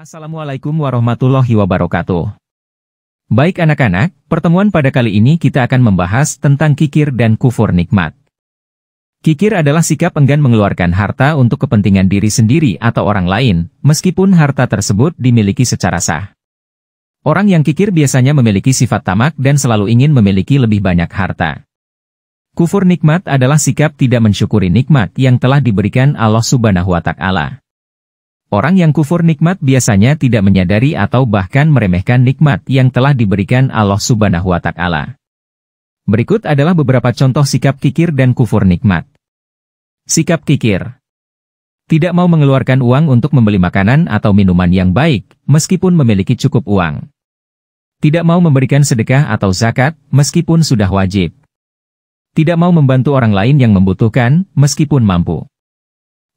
Assalamualaikum warahmatullahi wabarakatuh. Baik anak-anak, pertemuan pada kali ini kita akan membahas tentang kikir dan kufur nikmat. Kikir adalah sikap enggan mengeluarkan harta untuk kepentingan diri sendiri atau orang lain, meskipun harta tersebut dimiliki secara sah. Orang yang kikir biasanya memiliki sifat tamak dan selalu ingin memiliki lebih banyak harta. Kufur nikmat adalah sikap tidak mensyukuri nikmat yang telah diberikan Allah Subhanahu wa Ta'ala. Orang yang kufur nikmat biasanya tidak menyadari atau bahkan meremehkan nikmat yang telah diberikan Allah subhanahu wa ta'ala. Berikut adalah beberapa contoh sikap kikir dan kufur nikmat. Sikap kikir Tidak mau mengeluarkan uang untuk membeli makanan atau minuman yang baik, meskipun memiliki cukup uang. Tidak mau memberikan sedekah atau zakat, meskipun sudah wajib. Tidak mau membantu orang lain yang membutuhkan, meskipun mampu.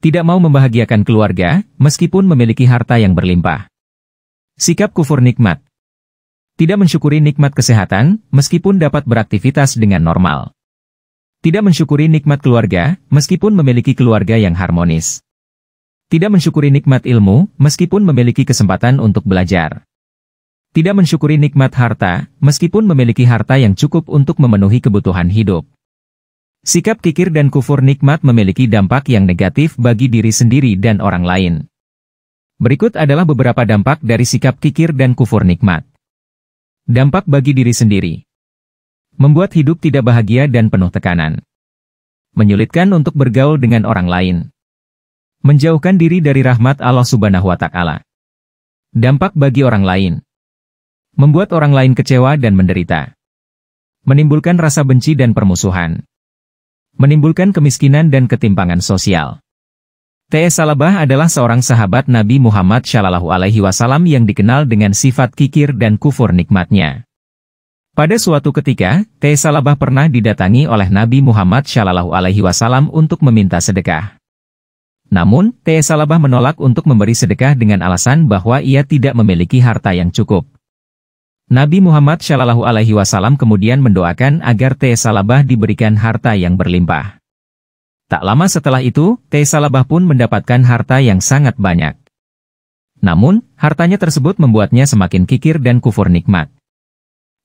Tidak mau membahagiakan keluarga, meskipun memiliki harta yang berlimpah. Sikap kufur nikmat. Tidak mensyukuri nikmat kesehatan, meskipun dapat beraktivitas dengan normal. Tidak mensyukuri nikmat keluarga, meskipun memiliki keluarga yang harmonis. Tidak mensyukuri nikmat ilmu, meskipun memiliki kesempatan untuk belajar. Tidak mensyukuri nikmat harta, meskipun memiliki harta yang cukup untuk memenuhi kebutuhan hidup. Sikap kikir dan kufur nikmat memiliki dampak yang negatif bagi diri sendiri dan orang lain. Berikut adalah beberapa dampak dari sikap kikir dan kufur nikmat. Dampak bagi diri sendiri. Membuat hidup tidak bahagia dan penuh tekanan. Menyulitkan untuk bergaul dengan orang lain. Menjauhkan diri dari rahmat Allah subhanahu wa ta'ala. Dampak bagi orang lain. Membuat orang lain kecewa dan menderita. Menimbulkan rasa benci dan permusuhan menimbulkan kemiskinan dan ketimpangan sosial. T.S. Salabah adalah seorang sahabat Nabi Muhammad Shallallahu Alaihi Wasallam yang dikenal dengan sifat kikir dan kufur nikmatnya. Pada suatu ketika, T.S. Salabah pernah didatangi oleh Nabi Muhammad Shallallahu Alaihi Wasallam untuk meminta sedekah. Namun, T.S. Salabah menolak untuk memberi sedekah dengan alasan bahwa ia tidak memiliki harta yang cukup. Nabi Muhammad Shallallahu Alaihi Wasallam kemudian mendoakan agar Teh Salabah diberikan harta yang berlimpah. Tak lama setelah itu, Teh Salabah pun mendapatkan harta yang sangat banyak. Namun, hartanya tersebut membuatnya semakin kikir dan kufur nikmat.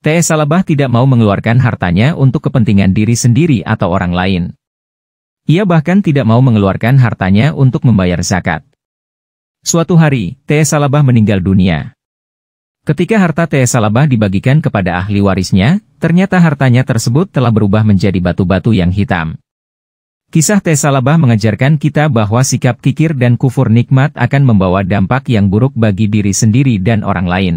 Teh Salabah tidak mau mengeluarkan hartanya untuk kepentingan diri sendiri atau orang lain. Ia bahkan tidak mau mengeluarkan hartanya untuk membayar zakat. Suatu hari, Teh Salabah meninggal dunia. Ketika harta TS Labah dibagikan kepada ahli warisnya, ternyata hartanya tersebut telah berubah menjadi batu-batu yang hitam. Kisah Labah mengajarkan kita bahwa sikap kikir dan kufur nikmat akan membawa dampak yang buruk bagi diri sendiri dan orang lain.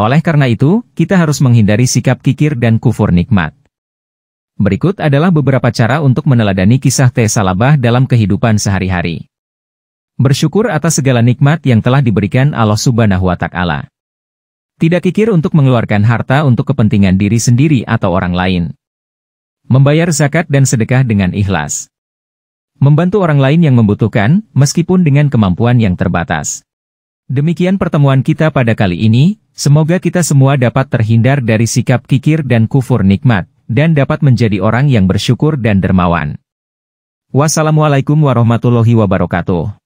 Oleh karena itu, kita harus menghindari sikap kikir dan kufur nikmat. Berikut adalah beberapa cara untuk meneladani kisah Labah dalam kehidupan sehari-hari. Bersyukur atas segala nikmat yang telah diberikan Allah Subhanahu wa Ta'ala. Tidak kikir untuk mengeluarkan harta untuk kepentingan diri sendiri atau orang lain. Membayar zakat dan sedekah dengan ikhlas. Membantu orang lain yang membutuhkan, meskipun dengan kemampuan yang terbatas. Demikian pertemuan kita pada kali ini, semoga kita semua dapat terhindar dari sikap kikir dan kufur nikmat, dan dapat menjadi orang yang bersyukur dan dermawan. Wassalamualaikum warahmatullahi wabarakatuh.